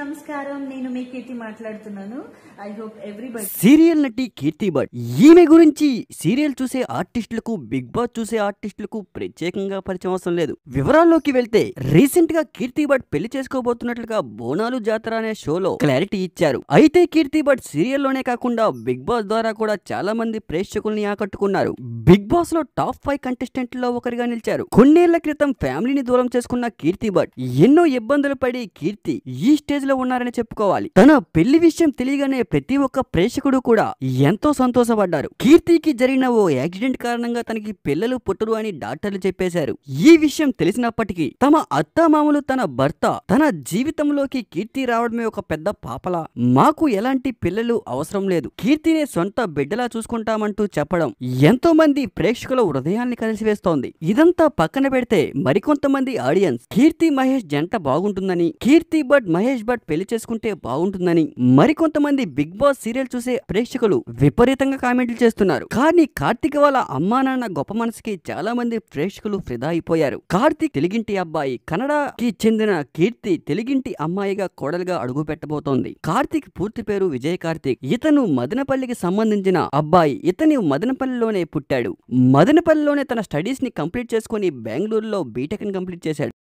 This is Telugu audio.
నమస్కారం నేను మీ కీర్తి మాట్లాడుతున్నాను ఐ హోప్ ఎవ్రీబడి సీరియల్ నటి కీర్తి భట్ ఈమె గురించి సీరియల్ చూసే ఆర్టిస్టులకు బిగ్ బాస్ చూసే ఆర్టిస్టులకు ప్రత్యేకంగా పరిచయం అవసరం లేదు వివరాల్లోకి వెళ్తే రీసెంట్ గా కీర్తి భట్ పెళ్లి చేసుకోబోతున్నట్లుగా బోనాలు జాతర అనే షోలో క్లారిటీ ఇచ్చారు అయితే కీర్తి భట్ సీరియల్ లోనే కాకుండా బిగ్ బాస్ ద్వారా కూడా చాలా మంది ప్రేక్షకుల్ని ఆకట్టుకున్నారు బిగ్ బాస్ లో టాప్ ఫైవ్ కంటెస్టెంట్ లో ఒకరిగా నిలిచారు కొన్నేళ్ల క్రితం ఫ్యామిలీని దూరం చేసుకున్న కీర్తి భట్ ఎన్నో ఇబ్బందులు పడి కీర్తి ఈ స్టేజ్ లో ఉన్నారని చెప్పుకోవాలి తన పెళ్లి విషయం తెలియగానే ప్రతి ఒక్క ప్రేక్షకుడు కూడా ఎంతో సంతోషపడ్డారు కీర్తికి జరిగిన ఓ యాక్సిడెంట్ కారణంగా తనకి పిల్లలు పుట్టరు అని డాక్టర్లు చెప్పేశారు ఈ విషయం తెలిసినప్పటికీ తమ అత్తమామలు తన భర్త తన జీవితంలోకి కీర్తి రావడమే ఒక పెద్ద పాపలా మాకు ఎలాంటి పిల్లలు అవసరం లేదు కీర్తినే సొంత బిడ్డలా చూసుకుంటామంటూ చెప్పడం ఎంతో మంది ప్రేక్షకుల హృదయాన్ని కలిసివేస్తోంది ఇదంతా పక్కన పెడితే మరికొంతమంది ఆడియన్స్ కీర్తి మహేష్ జంట బాగుంటుందని కీర్తి బట్ మహేష్ భట్ విరాట్ పెళ్లి చేసుకుంటే బాగుంటుందని మరికొంతమంది బిగ్ బాస్ సీరియల్ చూసే ప్రేక్షకులు విపరీతంగా కామెంట్లు చేస్తున్నారు కానీ కార్తిక్ వాళ్ళ అమ్మా నాన్న గొప్ప మనసుకి చాలా మంది ప్రేక్షకులు ఫిదా అయిపోయారు కార్తిక్ తెలుగింటి అబ్బాయి కన్నడకి చెందిన కీర్తి తెలిగింటి అమ్మాయిగా కోడలుగా అడుగు పెట్టబోతోంది కార్తిక్ పూర్తి పేరు విజయ కార్తిక్ ఇతను మదనపల్లికి సంబంధించిన అబ్బాయి ఇతని మదనపల్లిలోనే పుట్టాడు మదనపల్లిలోనే తన స్టడీస్ ని కంప్లీట్ చేసుకుని బెంగళూరులో బీటెక్ ని కంప్లీట్ చేశాడు